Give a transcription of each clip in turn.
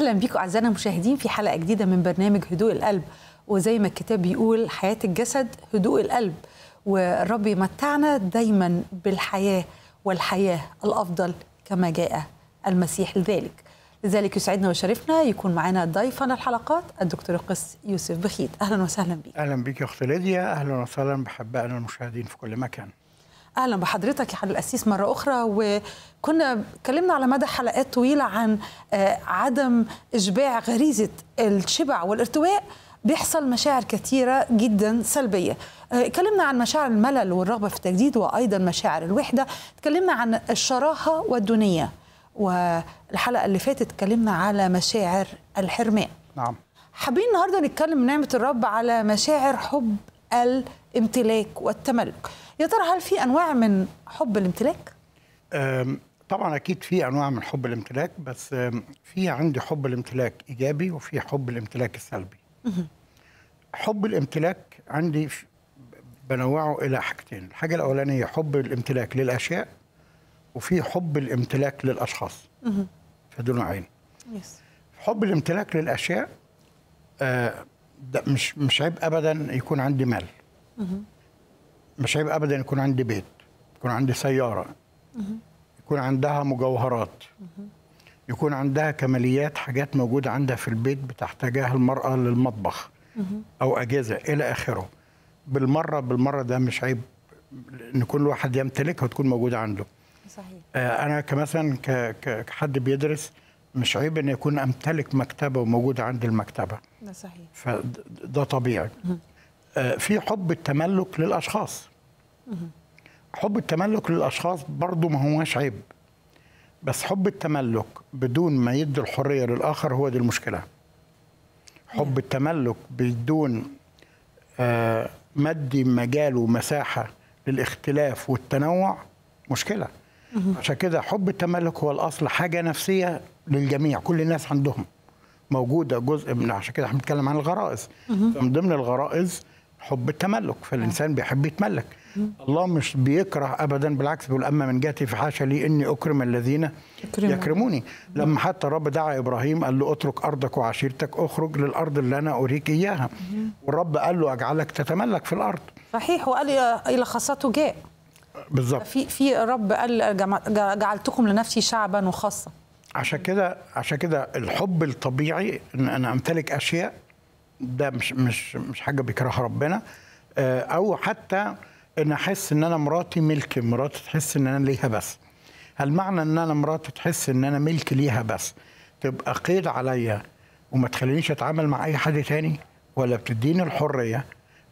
اهلا بيكم اعزائنا المشاهدين في حلقه جديده من برنامج هدوء القلب وزي ما الكتاب بيقول حياه الجسد هدوء القلب والرب يمتعنا دايما بالحياه والحياه الافضل كما جاء المسيح لذلك لذلك يسعدنا ويشرفنا يكون معنا ضيفنا الحلقات الدكتور القس يوسف بخيت اهلا وسهلا بك اهلا بك يا اختي ليديا اهلا وسهلا بحبائنا المشاهدين في كل مكان اهلا بحضرتك يا حضره القسيس مره اخرى وكنا اتكلمنا على مدى حلقات طويله عن آه، عدم اشباع غريزه الشبع والارتواء بيحصل مشاعر كثيرة جدا سلبية آه، اتكلمنا عن مشاعر الملل والرغبة في التجديد وأيضا مشاعر الوحدة اتكلمنا عن الشراهة والدنية والحلقة اللي فاتت اتكلمنا على مشاعر الحرمان نعم حابين النهاردة نتكلم نعمة الرب على مشاعر حب الامتلاك والتملك يا ترى هل في انواع من حب الامتلاك؟ طبعا اكيد في انواع من حب الامتلاك بس في عندي حب الامتلاك ايجابي وفي حب الامتلاك السلبي. حب الامتلاك عندي بنوعه الى حاجتين، الحاجه الاولانيه حب الامتلاك للاشياء وفي حب الامتلاك للاشخاص. فدول نوعين. حب الامتلاك للاشياء أه، ده مش مش عيب ابدا يكون عندي مال. مش عيب ابدا يكون عندي بيت يكون عندي سياره يكون عندها مجوهرات يكون عندها كماليات حاجات موجوده عندها في البيت بتحتاجها المراه للمطبخ او اجهزه الى اخره بالمره بالمره ده مش عيب ان كل واحد يمتلكها وتكون موجوده عنده صحيح آه انا كمثلا كحد بيدرس مش عيب ان يكون امتلك مكتبه وموجوده عندي المكتبه ده صحيح فده طبيعي آه في حب التملك للاشخاص حب التملك للاشخاص برضه ما هواش عيب بس حب التملك بدون ما يدي الحريه للاخر هو دي المشكله حب نعم. التملك بدون آه مدي مجال ومساحه للاختلاف والتنوع مشكله عشان كده حب التملك هو الاصل حاجه نفسيه للجميع كل الناس عندهم موجوده جزء من عشان كده احنا بنتكلم عن الغرائز من ضمن الغرائز حب التملك فالإنسان نعم. بيحب يتملك الله مش بيكره أبدا بالعكس بيقول أما من جهتي فحاشا لي إني أكرم الذين يكرموني لما حتى الرب دعا إبراهيم قال له اترك أرضك وعشيرتك أخرج للأرض اللي أنا أريك إياها والرب قال له أجعلك تتملك في الأرض صحيح وقال إلى خاصته جاء بالظبط في في رب قال جعلتكم لنفسي شعبا وخاصه عشان كده عشان كده الحب الطبيعي ان انا امتلك اشياء ده مش مش مش حاجه بيكرهها ربنا آه، او حتى ان احس ان انا مراتي ملك مراتي تحس ان انا ليها بس هل معنى ان انا مراتي تحس ان انا ملك ليها بس تبقى قيد عليا وما تخلينيش اتعامل مع اي حد تاني ولا بتديني الحريه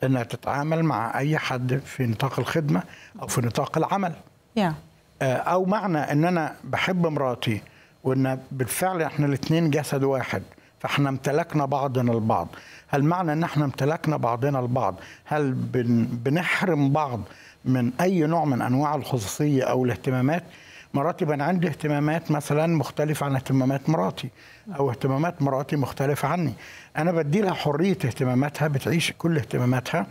انها تتعامل مع اي حد في نطاق الخدمه او في نطاق العمل yeah. آه، او معنى ان انا بحب مراتي وان بالفعل احنا الاثنين جسد واحد فاحنا امتلكنا بعضنا البعض هل معنى ان احنا امتلكنا بعضنا البعض هل بن بنحرم بعض من اي نوع من انواع الخصوصيه او الاهتمامات مراتي بقى عندي اهتمامات مثلا مختلفه عن اهتمامات مراتي او اهتمامات مراتي مختلفه عني انا بدي لها حريه اهتماماتها بتعيش كل اهتماماتها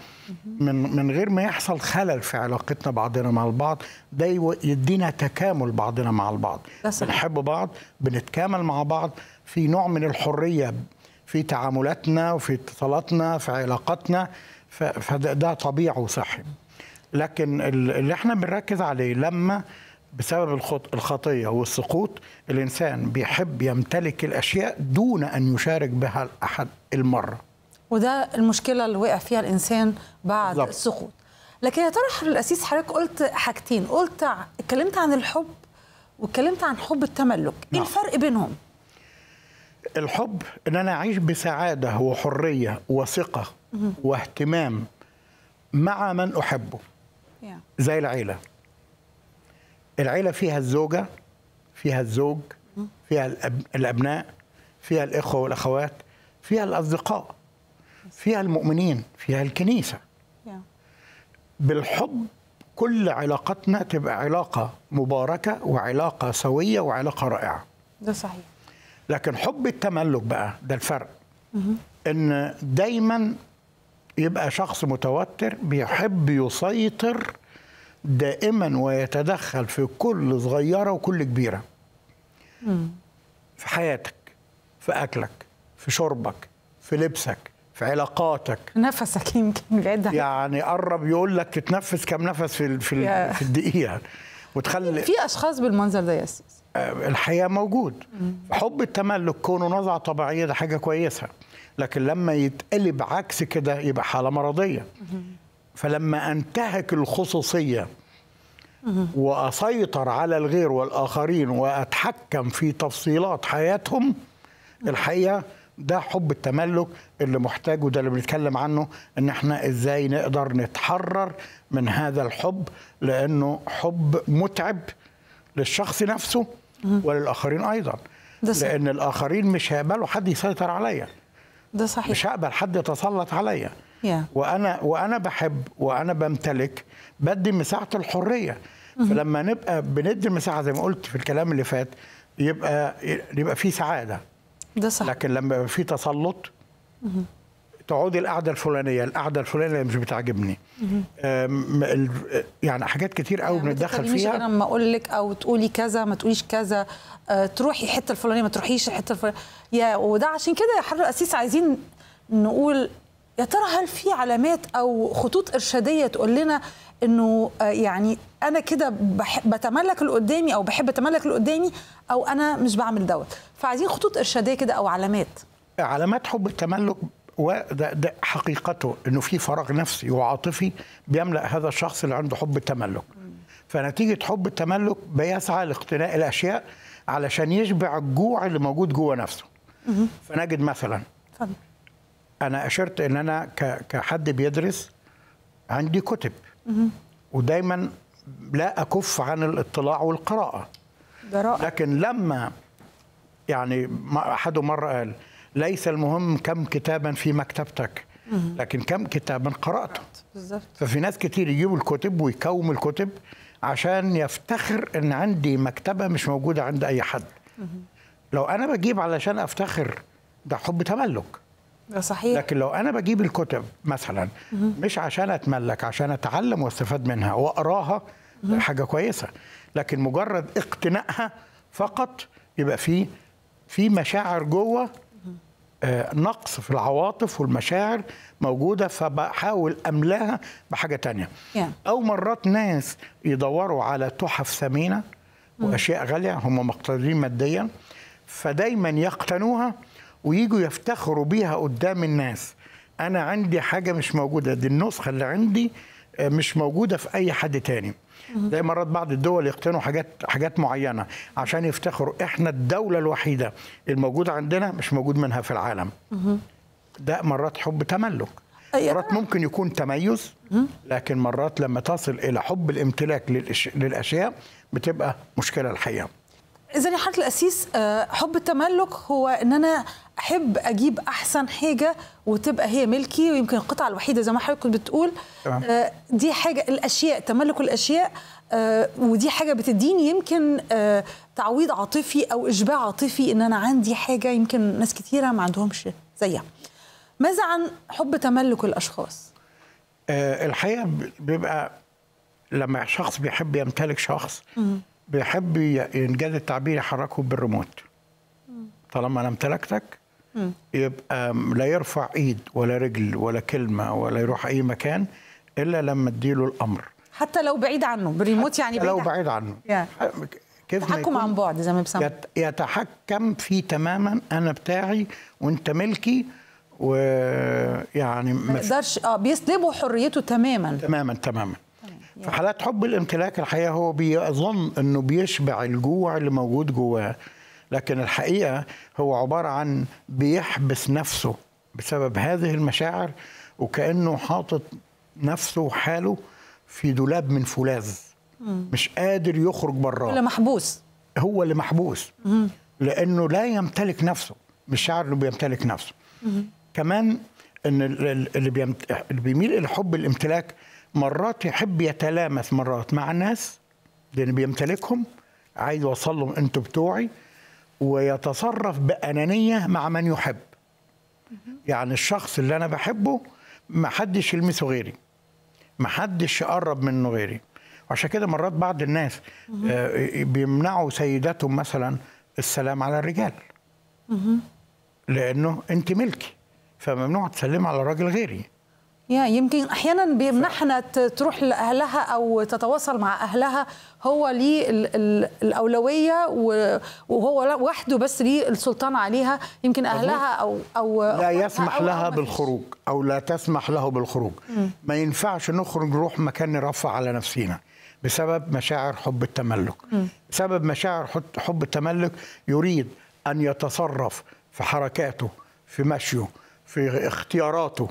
من من غير ما يحصل خلل في علاقتنا بعضنا مع البعض ده يدينا تكامل بعضنا مع البعض بنحب بعض بنتكامل مع بعض في نوع من الحريه في تعاملاتنا وفي اتصالاتنا في علاقاتنا فده طبيعي وصحي لكن اللي احنا بنركز عليه لما بسبب الخطية والسقوط الإنسان بيحب يمتلك الأشياء دون أن يشارك بها أحد المرة وده المشكلة اللي وقع فيها الإنسان بعد بالضبط. السقوط لكن يا ترى الأسيس حضرتك قلت حاجتين قلت اتكلمت عن الحب واتكلمت عن حب التملك إيه نعم. ايه الفرق بينهم الحب ان انا اعيش بسعاده وحريه وثقه واهتمام مع من احبه زي العيله العيله فيها الزوجه فيها الزوج فيها الابناء فيها الاخوه والاخوات فيها الاصدقاء فيها المؤمنين فيها الكنيسه بالحب كل علاقتنا تبقى علاقه مباركه وعلاقه سويه وعلاقه رائعه ده صحيح لكن حب التملك بقى ده الفرق ان دايما يبقى شخص متوتر بيحب يسيطر دائما ويتدخل في كل صغيره وكل كبيره مم. في حياتك في اكلك في شربك في لبسك في علاقاتك نفسك يمكن بعيد يعني قرب يقول لك تتنفس كم نفس في في, في الدقيقه وتخلي في اشخاص بالمنظر ده يا سيدي آه، الحياه موجود مم. حب التملك كونه نزعه طبيعيه ده حاجه كويسه لكن لما يتقلب عكس كده يبقى حاله مرضيه مم. فلما أنتهك الخصوصية وأسيطر على الغير والآخرين وأتحكم في تفصيلات حياتهم الحقيقة ده حب التملك اللي محتاجه ده اللي بنتكلم عنه ان احنا ازاي نقدر نتحرر من هذا الحب لانه حب متعب للشخص نفسه وللاخرين ايضا لان الاخرين مش هيقبلوا حد يسيطر عليا ده صحيح مش هقبل حد يتسلط عليا yeah. وانا وانا بحب وانا بمتلك بدي مساحه الحريه فلما نبقى بندي مساحه زي ما قلت في الكلام اللي فات يبقى يبقى في سعاده ده صح لكن لما يبقى في تسلط تقعدي القعده الفلانيه القعده الفلانيه مش بتعجبني يعني حاجات كتير قوي يعني بنتدخل فيها انا لما اقول لك او تقولي كذا ما تقوليش كذا آه، تروحي الحته الفلانيه ما تروحيش الحته الفلانيه يا وده عشان كده يا حر الاسيس عايزين نقول يا ترى هل في علامات او خطوط ارشاديه تقول لنا انه آه، يعني انا كده بتملك اللي قدامي او بحب اتملك اللي قدامي او انا مش بعمل دوت فعايزين خطوط ارشاديه كده او علامات علامات حب التملك وده ده حقيقته انه في فراغ نفسي وعاطفي بيملا هذا الشخص اللي عنده حب التملك فنتيجه حب التملك بيسعى لاقتناء الاشياء علشان يشبع الجوع اللي موجود جوه نفسه فنجد مثلا انا اشرت ان انا كحد بيدرس عندي كتب ودايما لا اكف عن الاطلاع والقراءه جراءة. لكن لما يعني احد مره قال ليس المهم كم كتابا في مكتبتك لكن كم كتابا قراته بالظبط ففي ناس كتير يجيبوا الكتب ويكوموا الكتب عشان يفتخر ان عندي مكتبه مش موجوده عند اي حد لو انا بجيب علشان افتخر ده حب تملك صحيح لكن لو انا بجيب الكتب مثلا مش عشان اتملك عشان اتعلم واستفاد منها واقراها حاجه كويسه لكن مجرد اقتنائها فقط يبقى في في مشاعر جوه آه، نقص في العواطف والمشاعر موجودة فبحاول أملاها بحاجة تانية yeah. أو مرات ناس يدوروا على تحف ثمينة وأشياء غالية هم مقتدرين ماديا فدايما يقتنوها ويجوا يفتخروا بيها قدام الناس انا عندي حاجه مش موجوده دي النسخه اللي عندي آه، مش موجوده في اي حد تاني زي مرات بعض الدول يقتنوا حاجات حاجات معينه عشان يفتخروا احنا الدوله الوحيده الموجوده عندنا مش موجود منها في العالم ده مرات حب تملك مرات ممكن يكون تميز لكن مرات لما تصل الى حب الامتلاك للأشياء بتبقى مشكله الحقيقه اذا يا حضره الاسيس آه، حب التملك هو ان انا احب اجيب احسن حاجه وتبقى هي ملكي ويمكن القطعه الوحيده زي ما حضرتك بتقول آه، دي حاجه الاشياء تملك الاشياء آه، ودي حاجه بتديني يمكن تعويض عاطفي او اشباع عاطفي ان انا عندي حاجه يمكن ناس كثيره ما عندهمش زيها ماذا عن حب تملك الاشخاص الحقيقه بيبقى لما شخص بيحب يمتلك شخص بيحب ان جاز التعبير يحركه بالريموت طالما انا امتلكتك يبقى لا يرفع ايد ولا رجل ولا كلمه ولا يروح اي مكان الا لما اديله الامر حتى لو بعيد عنه بالريموت يعني بعيد لو بعيد عنه yeah. كيف تحكم عن بعد زي ما بسمع يتحكم في تماما انا بتاعي وانت ملكي ويعني ما يقدرش اه بيسلبوا حريته تماما تماما تماما في حالات حب الامتلاك الحقيقه هو بيظن انه بيشبع الجوع اللي موجود جواه لكن الحقيقه هو عباره عن بيحبس نفسه بسبب هذه المشاعر وكانه حاطط نفسه وحاله في دولاب من فولاذ مش قادر يخرج براه اللي محبوس هو اللي محبوس لانه لا يمتلك نفسه مش شاعر انه بيمتلك نفسه كمان ان اللي بيميل الى حب الامتلاك مرات يحب يتلامس مرات مع الناس لأن بيمتلكهم عايز يوصل لهم أنتوا بتوعي ويتصرف بأنانية مع من يحب يعني الشخص اللي أنا بحبه ما حدش يلمسه غيري ما حدش يقرب منه غيري وعشان كده مرات بعض الناس آه، بيمنعوا سيداتهم مثلا السلام على الرجال لانه انت ملكي فممنوع تسلم على راجل غيري يا يمكن احيانا بيمنحنا تروح لاهلها او تتواصل مع اهلها هو ليه الاولويه وهو وحده بس ليه السلطان عليها يمكن اهلها او او لا يسمح أو لها بالخروج او لا تسمح له بالخروج ما ينفعش نخرج نروح مكان نرفع على نفسينا بسبب مشاعر حب التملك بسبب مشاعر حب التملك يريد ان يتصرف في حركاته في مشيه في اختياراته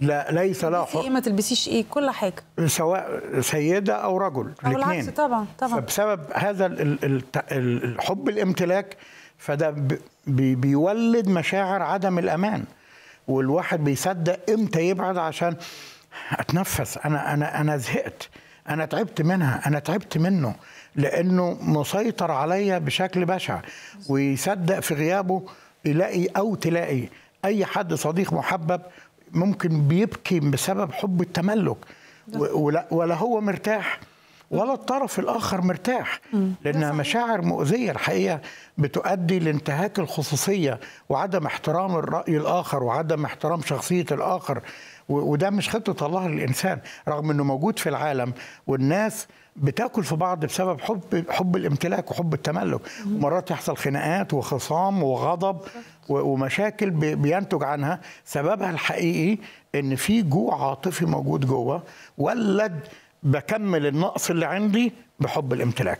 لا ليس لا حر ايه ما تلبسيش ايه كل حاجه سواء سيده او رجل او العكس طبعا طبعا فبسبب هذا الحب الامتلاك فده بيولد مشاعر عدم الامان والواحد بيصدق امتى يبعد عشان اتنفس انا انا انا زهقت انا تعبت منها انا تعبت منه لانه مسيطر عليا بشكل بشع ويصدق في غيابه يلاقي او تلاقي اي حد صديق محبب ممكن بيبكي بسبب حب التملك ولا, ولا هو مرتاح ولا الطرف الآخر مرتاح لأنها مشاعر مؤذية الحقيقة بتؤدي لانتهاك الخصوصية وعدم احترام الرأي الآخر وعدم احترام شخصية الآخر وده مش خطه الله للانسان رغم انه موجود في العالم والناس بتاكل في بعض بسبب حب حب الامتلاك وحب التملك مرات يحصل خناقات وخصام وغضب ومشاكل بينتج عنها سببها الحقيقي ان في جوع عاطفي موجود جوه ولد بكمل النقص اللي عندي بحب الامتلاك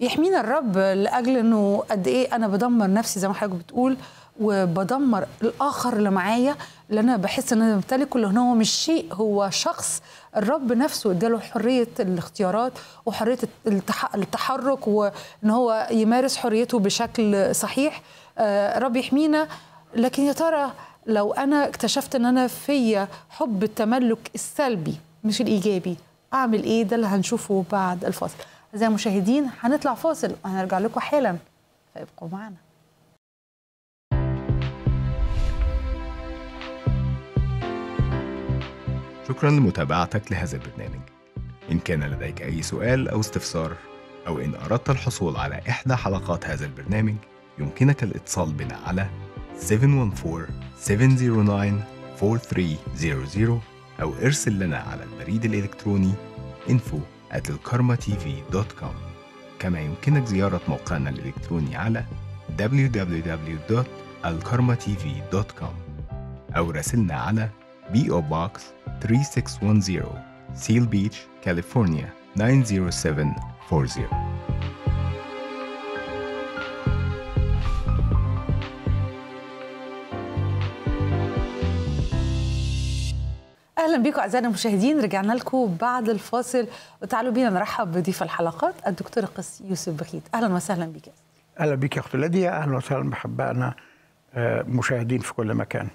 يحمينا الرب لاجل انه قد ايه انا بدمر نفسي زي ما حضرتك بتقول وبدمر الاخر اللي معايا اللي انا بحس ان انا بمتلكه اللي هو مش شيء هو شخص الرب نفسه اداله حريه الاختيارات وحريه التحرك وان هو يمارس حريته بشكل صحيح آه، رب يحمينا لكن يا ترى لو انا اكتشفت ان انا فيا حب التملك السلبي مش الايجابي اعمل ايه ده اللي هنشوفه بعد الفاصل اعزائي المشاهدين هنطلع فاصل وهنرجع لكم حالا فابقوا معنا شكرا لمتابعتك لهذا البرنامج إن كان لديك أي سؤال أو استفسار أو إن أردت الحصول على إحدى حلقات هذا البرنامج يمكنك الاتصال بنا على 714-709-4300 أو ارسل لنا على البريد الإلكتروني info at كما يمكنك زيارة موقعنا الإلكتروني على www.alkarmatv.com أو راسلنا على PO Box 3610, Seal Beach, California 90740. اهلا بيكم اعزائنا المشاهدين رجعنا لكم بعد الفاصل وتعالوا بينا نرحب بضيف الحلقات الدكتور القس يوسف بخيت اهلا وسهلا بك اهلا بك يا اختي لديا اهلا وسهلا بحبائنا آه، مشاهدين في كل مكان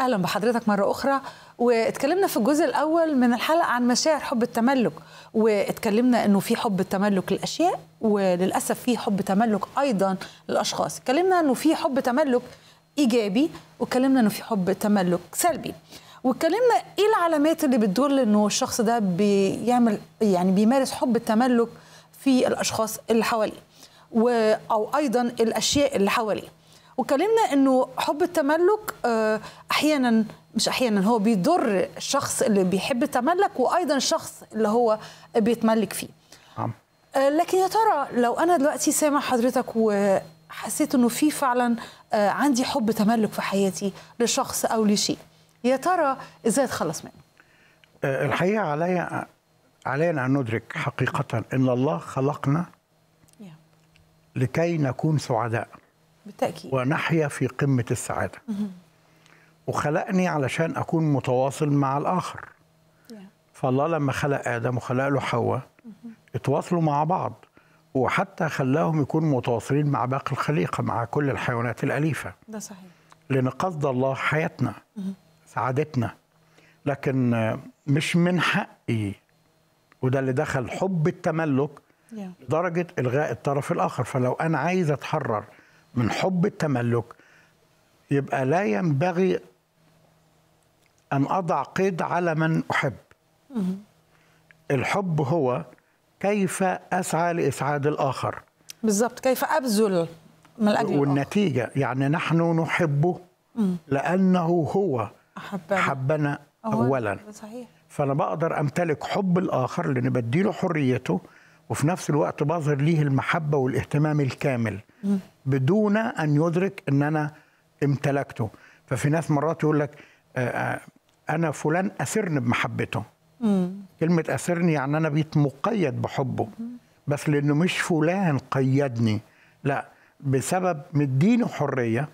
اهلا بحضرتك مره اخرى واتكلمنا في الجزء الاول من الحلقه عن مشاعر حب التملك واتكلمنا انه في حب التملك للاشياء وللاسف في حب تملك ايضا للاشخاص اتكلمنا انه في حب تملك ايجابي واتكلمنا انه في حب تملك سلبي واتكلمنا ايه العلامات اللي بتدل انه الشخص ده بيعمل يعني بيمارس حب التملك في الاشخاص اللي حواليه او ايضا الاشياء اللي حواليه وكلمنا انه حب التملك آه، احيانا مش احيانا هو بيضر الشخص اللي بيحب التملك وايضا الشخص اللي هو بيتملك فيه نعم آه، لكن يا ترى لو انا دلوقتي سامع حضرتك وحسيت انه في فعلا آه، عندي حب تملك في حياتي لشخص او لشيء يا ترى ازاي اتخلص منه الحقيقه علي علينا ان ندرك حقيقه ان الله خلقنا لكي نكون سعداء بالتأكيد ونحيا في قمة السعادة وخلقني علشان أكون متواصل مع الآخر فالله لما خلق آدم وخلق له حواء اتواصلوا مع بعض وحتى خلاهم يكونوا متواصلين مع باقي الخليقة مع كل الحيوانات الأليفة ده صحيح لأن قصد الله حياتنا سعادتنا لكن مش من حقي وده اللي دخل حب التملك لدرجة إلغاء الطرف الآخر فلو أنا عايز أتحرر من حب التملك يبقى لا ينبغي أن أضع قيد على من أحب الحب هو كيف أسعى لإسعاد الآخر بالضبط كيف أبذل من أجل والنتيجة الآخر. يعني نحن نحبه لأنه هو أحبنا, حبنا أولا صحيح. فأنا بقدر أمتلك حب الآخر لأن بديله حريته وفي نفس الوقت بظهر ليه المحبة والاهتمام الكامل بدون ان يدرك ان انا امتلكته ففي ناس مرات يقول لك آه، آه، انا فلان اسرني بمحبته كلمه اسرني يعني انا بقيت مقيد بحبه بس لانه مش فلان قيدني لا بسبب مديني حريه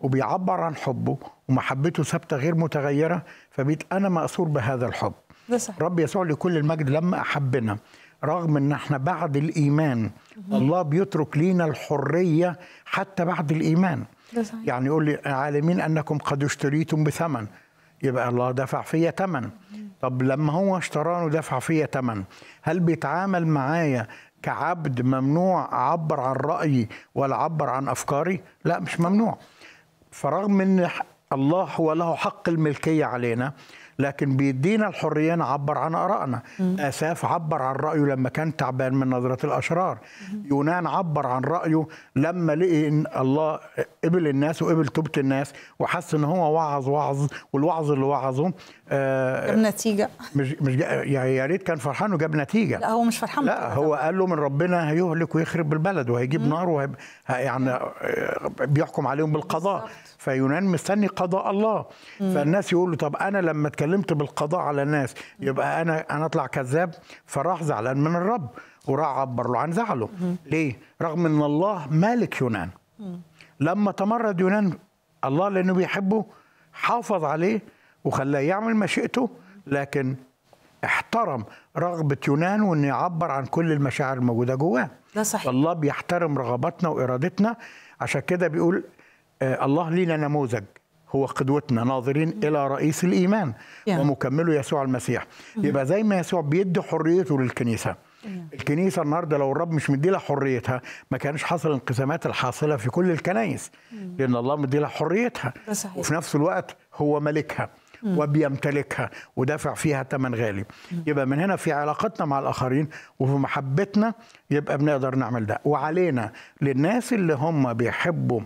وبيعبر عن حبه ومحبته ثابته غير متغيره فبيت انا مأسور بهذا الحب ده صحيح. رب يسوع لكل المجد لما احبنا رغم ان احنا بعد الايمان الله بيترك لينا الحريه حتى بعد الايمان يعني يقول لي عالمين انكم قد اشتريتم بثمن يبقى الله دفع فيا ثمن طب لما هو اشتراني ودفع فيا ثمن هل بيتعامل معايا كعبد ممنوع اعبر عن رايي ولا اعبر عن افكاري لا مش ممنوع فرغم ان الله هو له حق الملكيه علينا لكن بيدينا الحريه نعبر عن ارائنا اساف عبر عن رايه لما كان تعبان من نظره الاشرار يونان عبر عن رايه لما لقي ان الله قبل الناس وقبل توبه الناس وحس ان هو وعظ وعظ والوعظ اللي وعظه آه، جاب نتيجه مش مش يعني يا ريت كان فرحان وجاب نتيجه لا هو مش فرحان لا هو قال له من ربنا هيهلك ويخرب البلد وهيجيب نار وهي يعني آه، بيحكم عليهم بالقضاء بالزبط. فيونان مستني قضاء الله مم. فالناس يقولوا طب انا لما اتكلمت بالقضاء على الناس يبقى انا انا اطلع كذاب فراح زعلان من الرب وراح عبر له عن زعله مم. ليه رغم ان الله مالك يونان مم. لما تمرد يونان الله لانه بيحبه حافظ عليه وخلاه يعمل مشيئته لكن احترم رغبة يونان وانه يعبر عن كل المشاعر الموجودة جواه ده صحيح الله بيحترم رغباتنا وإرادتنا عشان كده بيقول آه، الله لينا نموذج هو قدوتنا ناظرين الى رئيس الايمان yeah. ومكمله يسوع المسيح م. يبقى زي ما يسوع بيدي حريته للكنيسه yeah. الكنيسه النهارده لو الرب مش مدي لها حريتها ما كانش حصل الانقسامات الحاصله في كل الكنايس لان الله مدي لها حريتها وفي نفس الوقت هو ملكها وبيمتلكها ودافع فيها ثمن غالي يبقى من هنا في علاقتنا مع الاخرين وفي محبتنا يبقى بنقدر نعمل ده وعلينا للناس اللي هم بيحبوا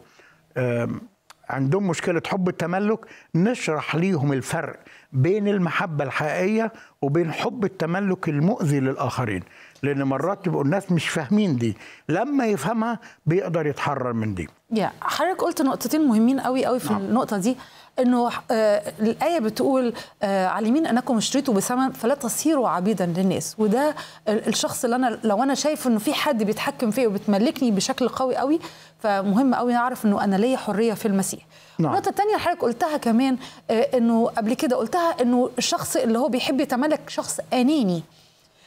عندهم مشكلة حب التملك نشرح ليهم الفرق بين المحبة الحقيقية وبين حب التملك المؤذي للآخرين لان مرات تبقوا الناس مش فاهمين دي لما يفهمها بيقدر يتحرر من دي يا حضرتك قلت نقطتين مهمين قوي قوي في نعم. النقطه دي انه آه الايه بتقول آه علمين انكم اشتريتوا بثمن فلا تصيروا عبيدا للناس وده الشخص اللي انا لو انا شايف انه في حد بيتحكم فيا وبتملكني بشكل قوي قوي فمهم قوي نعرف انه انا ليا حريه في المسيح نعم. النقطه الثانيه حضرتك قلتها كمان آه انه قبل كده قلتها انه الشخص اللي هو بيحب يتملك شخص اناني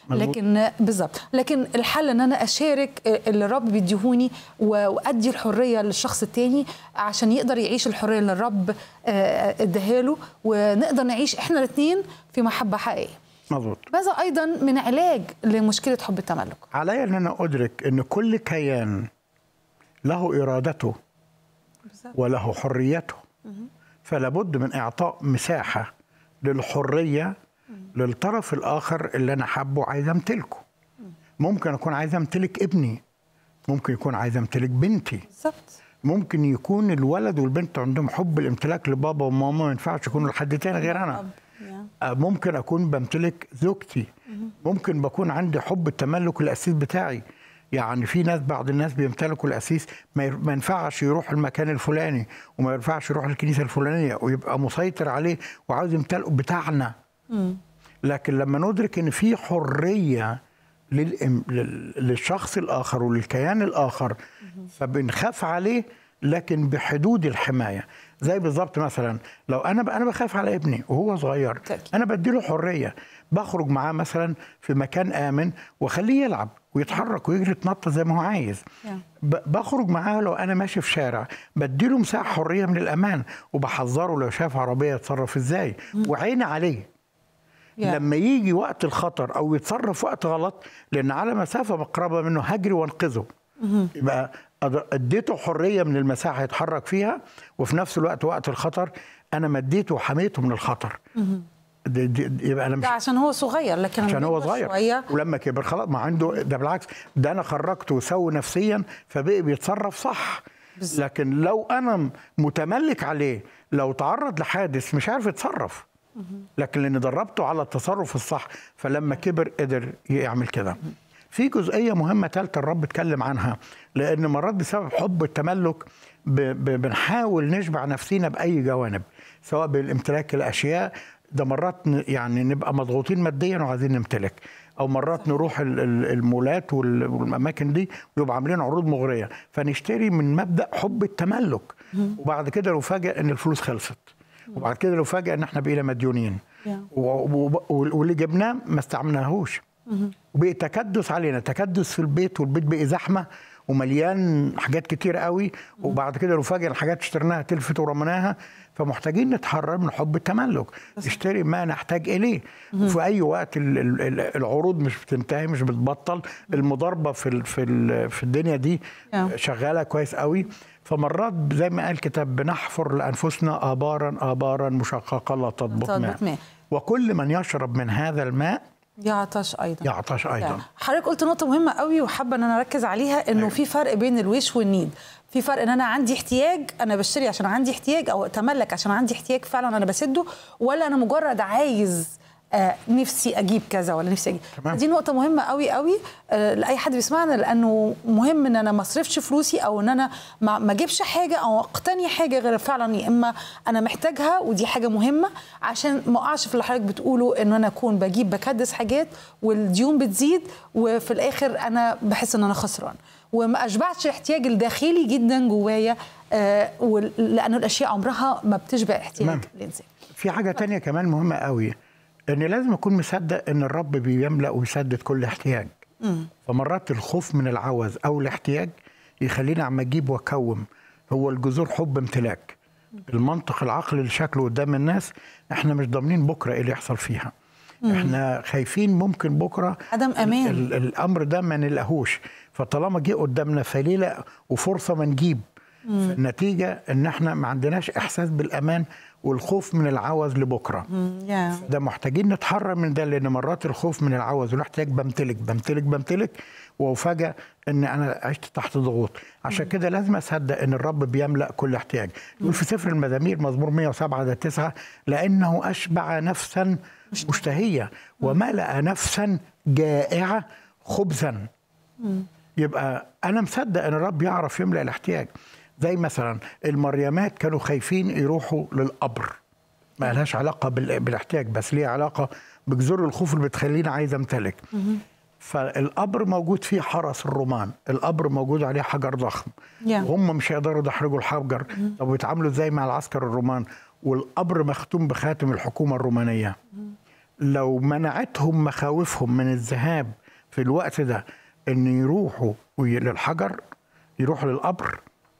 لكن بالظبط لكن الحل ان انا اشارك آه، اللي الرب بيديهوني وادي الحريه للشخص الثاني عشان يقدر يعيش الحريه اللي الرب آه، آه، اداها له ونقدر نعيش احنا الاثنين في محبه حقيقيه مظبوط ماذا ايضا من علاج لمشكله حب التملك علي ان انا ادرك ان كل كيان له ارادته وله حريته فلابد من اعطاء مساحه للحريه للطرف الآخر اللي أنا حابه عايز أمتلكه ممكن أكون عايز أمتلك ابني ممكن يكون عايز أمتلك بنتي بالظبط ممكن يكون الولد والبنت عندهم حب الامتلاك لبابا وماما ما ينفعش يكونوا لحد تاني غير أنا آه، ممكن أكون بمتلك زوجتي mm-hmm. ممكن بكون عندي حب التملك الأسيس بتاعي يعني في ناس بعض الناس بيمتلكوا الاسيس ما ينفعش يروح المكان الفلاني وما ينفعش يروح الكنيسه الفلانيه ويبقى مسيطر عليه وعاوز يمتلكه بتاعنا لكن لما ندرك ان في حريه للشخص الاخر وللكيان الاخر فبنخاف عليه لكن بحدود الحمايه زي بالظبط مثلا لو انا انا بخاف على ابني وهو صغير انا بديله حريه بخرج معاه مثلا في مكان امن واخليه يلعب ويتحرك ويجري يتنطط زي ما هو عايز بخرج معاه لو انا ماشي في شارع بديله مساحه حريه من الامان وبحذره لو شاف عربيه يتصرف ازاي وعيني عليه yeah. لما يجي وقت الخطر او يتصرف وقت غلط لان على مسافه مقربه منه هجري وانقذه mm -hmm. يبقى اديته حريه من المساحه يتحرك فيها وفي نفس الوقت وقت الخطر انا مديته وحميته من الخطر mm -hmm. دي دي يبقى انا مش ده عشان هو صغير لكن عشان هو صغير شوية. ولما كبر خلاص ما عنده ده بالعكس ده انا خرجته سوي نفسيا فبقي بيتصرف صح لكن لو انا متملك عليه لو تعرض لحادث مش عارف يتصرف لكن لان دربته على التصرف الصح فلما كبر قدر يعمل كده في جزئيه مهمه ثالثه الرب اتكلم عنها لان مرات بسبب حب التملك بنحاول نشبع نفسينا باي جوانب سواء بالامتلاك الاشياء ده مرات يعني نبقى مضغوطين ماديا وعايزين نمتلك او مرات نروح المولات والاماكن دي ويبقى عاملين عروض مغريه فنشتري من مبدا حب التملك وبعد كده نفاجئ ان الفلوس خلصت وبعد كده لو ان احنا بقينا مديونين واللي جبناه ما استعملناهوش mm-hmm. وبقي تكدس علينا تكدس في البيت والبيت بقي زحمه ومليان حاجات كتير قوي وبعد كده رفاجئ الحاجات اشتريناها تلفت ورميناها فمحتاجين نتحرر من حب التملك نشتري ما نحتاج اليه وفي اي وقت العروض مش بتنتهي مش بتبطل المضاربه في في الدنيا دي آه. شغاله كويس قوي فمرات زي ما قال الكتاب بنحفر لانفسنا ابارا ابارا مشققه لا تطبق ماء وكل من يشرب من هذا الماء يعطش ايضا يعطش ايضا يعني. حضرتك قلت نقطه مهمه قوي وحابه ان انا اركز عليها انه أيوة. في فرق بين الويش والنيد في فرق ان انا عندي احتياج انا بشتري عشان عندي احتياج او اتملك عشان عندي احتياج فعلا انا بسده ولا انا مجرد عايز آه، نفسي اجيب كذا ولا نفسي اجيب تمام. دي نقطه مهمه قوي قوي آه، لاي حد بيسمعنا لانه مهم ان انا ما اصرفش فلوسي او ان انا ما اجيبش حاجه او اقتني حاجه غير فعلا يا اما انا محتاجها ودي حاجه مهمه عشان ما اقعش في اللي حضرتك بتقوله ان انا اكون بجيب بكدس حاجات والديون بتزيد وفي الاخر انا بحس ان انا خسران وما اشبعش احتياج الداخلي جدا جوايا آه، لانه الاشياء عمرها ما بتشبع احتياج الانسان في حاجه تانية كمان مهمه قوي ان لازم اكون مصدق ان الرب بيملا ويسدد كل احتياج مم. فمرات الخوف من العوز او الاحتياج يخليني عم اجيب واكوم هو الجذور حب امتلاك المنطق العقل اللي شكله قدام الناس احنا مش ضامنين بكره ايه اللي يحصل فيها مم. احنا خايفين ممكن بكره عدم امان الـ الـ الامر ده ما نلاقوش فطالما جه قدامنا فليله وفرصه ما نجيب النتيجه ان احنا ما عندناش احساس بالامان والخوف من العوز لبكره yeah. ده محتاجين نتحرر من ده لان مرات الخوف من العوز والاحتياج بمتلك بمتلك بمتلك وافاجئ ان انا عشت تحت ضغوط عشان كده لازم اصدق ان الرب بيملا كل احتياج يقول في سفر المزامير مزمور 107 ده 9 لانه اشبع نفسا مشتهيه وملا نفسا جائعه خبزا يبقى انا مصدق ان الرب يعرف يملا الاحتياج زي مثلا المريمات كانوا خايفين يروحوا للقبر ما لهاش علاقة بالاحتياج بس ليها علاقة بجذور الخوف اللي بتخليني عايز امتلك فالقبر موجود فيه حرس الرومان القبر موجود عليه حجر ضخم yeah. وهم مش هيقدروا يدحرجوا الحجر mm -hmm. طب بيتعاملوا ازاي مع العسكر الرومان والقبر مختوم بخاتم الحكومة الرومانية mm -hmm. لو منعتهم مخاوفهم من الذهاب في الوقت ده ان يروحوا للحجر يروحوا للقبر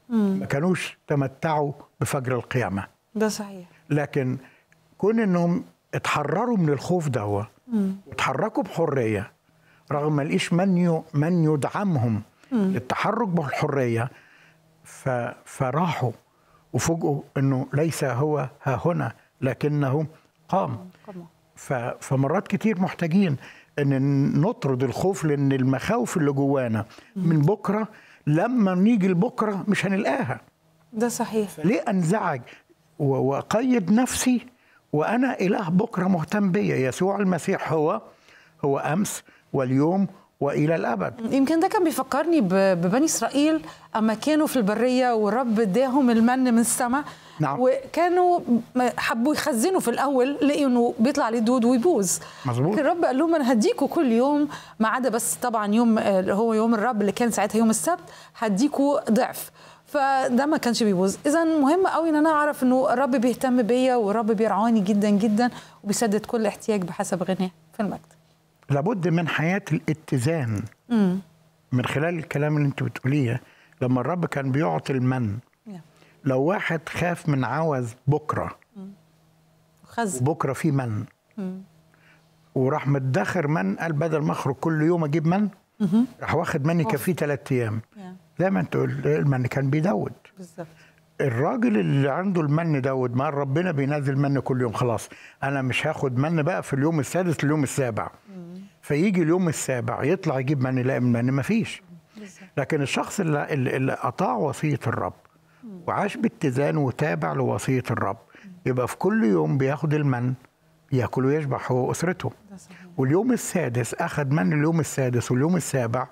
ما كانوش تمتعوا بفجر القيامه ده صحيح لكن كون انهم اتحرروا من الخوف ده وتحركوا بحريه رغم ما لقيش من من يدعمهم مم. للتحرك بالحريه فراحوا وفوجئوا انه ليس هو ها هنا لكنه قام فمرات كتير محتاجين ان نطرد الخوف لان المخاوف اللي جوانا من بكره لما نيجي لبكره مش هنلقاها ده صحيح ليه انزعج واقيد نفسي وانا اله بكره مهتم بيا يسوع المسيح هو هو امس واليوم والى الابد يمكن ده كان بيفكرني ببني اسرائيل اما كانوا في البريه والرب اداهم المن من السماء نعم. وكانوا حبوا يخزنوا في الاول لقوا انه بيطلع عليه دود ويبوظ مظبوط الرب قال لهم انا هديكوا كل يوم ما عدا بس طبعا يوم آه، هو يوم الرب اللي كان ساعتها يوم السبت هديكوا ضعف فده ما كانش بيبوظ اذا مهم قوي ان انا اعرف انه الرب بيهتم بيا والرب بيرعاني جدا جدا وبيسدد كل احتياج بحسب غناه في المكتب لابد من حياه الاتزان مم. من خلال الكلام اللي انت بتقوليه لما الرب كان بيعطي المن لو واحد خاف من عوز بكره خزن. بكره في من مم. وراح مدخر من قال بدل ما اخرج كل يوم اجيب من راح واخد من يكفيه ثلاث ايام زي ما انت قلت المن كان بيدود بالظبط الراجل اللي عنده المن دوت ما ربنا بينزل من كل يوم خلاص انا مش هاخد من بقى في اليوم السادس اليوم السابع فيجي اليوم السابع يطلع يجيب من لا من ما فيش لكن الشخص اللي, اللي اطاع وصيه الرب وعاش باتزان وتابع لوصيه الرب يبقى في كل يوم بياخد المن ياكل ويشبع هو واسرته واليوم السادس اخذ من اليوم السادس واليوم السابع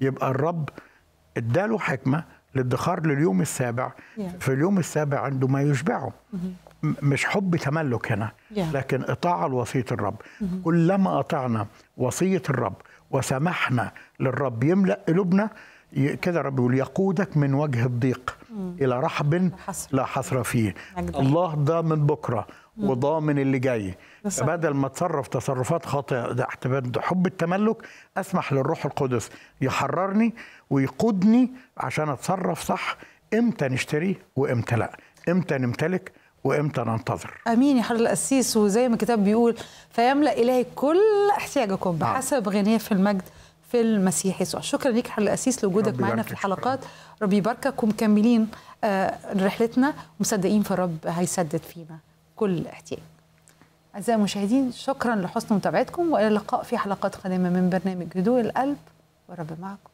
يبقى الرب اداله حكمه الادخار لليوم السابع في اليوم السابع عنده ما يشبعه mm-hmm. مش حب تملك هنا لكن اطاعه لوصيه الرب mm-hmm. كلما اطعنا وصيه الرب وسمحنا للرب يملا قلوبنا كده رب يقول يقودك من وجه الضيق mm. الى رحب لا حصر فيه الله ضامن بكره mm. وضامن اللي جاي بدل ما اتصرف تصرفات خاطئه ده حب التملك اسمح للروح القدس يحررني ويقودني عشان اتصرف صح امتى نشتري وامتى لا امتى نمتلك وامتى ننتظر امين يا حضره القسيس وزي ما الكتاب بيقول فيملا الهي كل احتياجكم نعم. بحسب غناه في المجد في المسيح يسوع شكرا ليك حضره القسيس لوجودك معانا في الحلقات ربي يباركك ومكملين آه، رحلتنا ومصدقين في الرب هيسدد فينا كل احتياج أعزائي المشاهدين شكرا لحسن متابعتكم وإلى اللقاء في حلقات قادمة من برنامج هدوء القلب ورب معكم